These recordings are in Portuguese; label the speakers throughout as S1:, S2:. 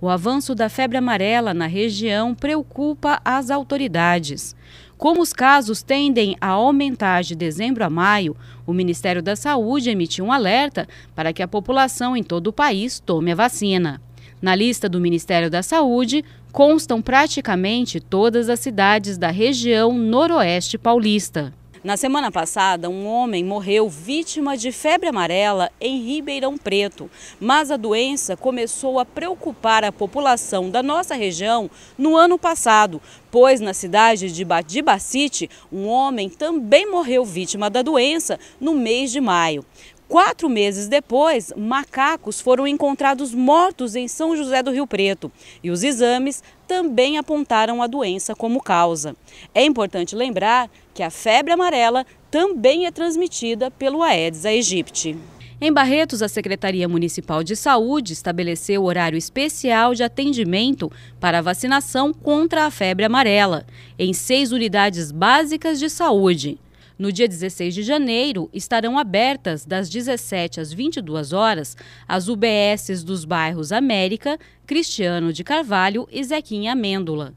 S1: O avanço da febre amarela na região preocupa as autoridades. Como os casos tendem a aumentar de dezembro a maio, o Ministério da Saúde emitiu um alerta para que a população em todo o país tome a vacina. Na lista do Ministério da Saúde, constam praticamente todas as cidades da região noroeste paulista. Na semana passada, um homem morreu vítima de febre amarela em Ribeirão Preto, mas a doença começou a preocupar a população da nossa região no ano passado, pois na cidade de Badibacite, um homem também morreu vítima da doença no mês de maio. Quatro meses depois, macacos foram encontrados mortos em São José do Rio Preto e os exames também apontaram a doença como causa. É importante lembrar que a febre amarela também é transmitida pelo Aedes aegypti. Em Barretos, a Secretaria Municipal de Saúde estabeleceu horário especial de atendimento para vacinação contra a febre amarela em seis unidades básicas de saúde. No dia 16 de janeiro, estarão abertas das 17 às 22 horas as UBSs dos bairros América, Cristiano de Carvalho e Zequinha Amêndola.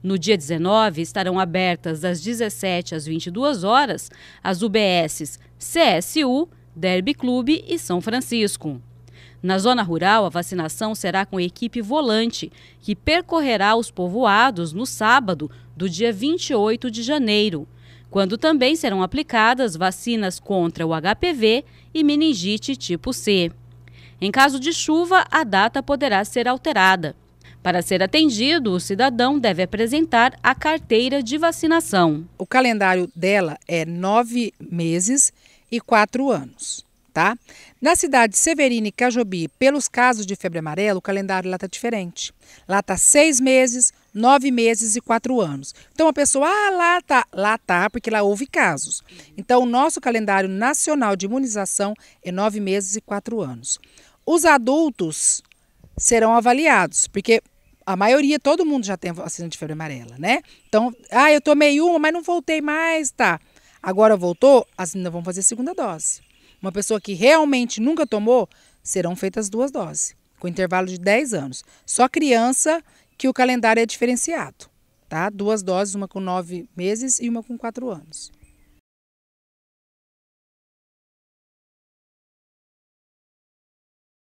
S1: No dia 19, estarão abertas das 17 às 22 horas as UBSs CSU, Derby Clube e São Francisco. Na zona rural, a vacinação será com equipe volante, que percorrerá os povoados no sábado, do dia 28 de janeiro quando também serão aplicadas vacinas contra o HPV e meningite tipo C. Em caso de chuva, a data poderá ser alterada. Para ser atendido, o cidadão deve apresentar a carteira de vacinação.
S2: O calendário dela é nove meses e quatro anos tá? Na cidade de Severino e Cajobi, pelos casos de febre amarela, o calendário lá está diferente. Lá está seis meses, nove meses e quatro anos. Então a pessoa, ah, lá tá, lá tá, porque lá houve casos. Então o nosso calendário nacional de imunização é nove meses e quatro anos. Os adultos serão avaliados, porque a maioria, todo mundo já tem vacina de febre amarela, né? Então, ah, eu tomei uma, mas não voltei mais, tá. Agora voltou, as meninas vão fazer segunda dose uma pessoa que realmente nunca tomou, serão feitas duas doses, com intervalo de 10 anos. Só criança que o calendário é diferenciado, tá? Duas doses, uma com 9 meses e uma com 4 anos.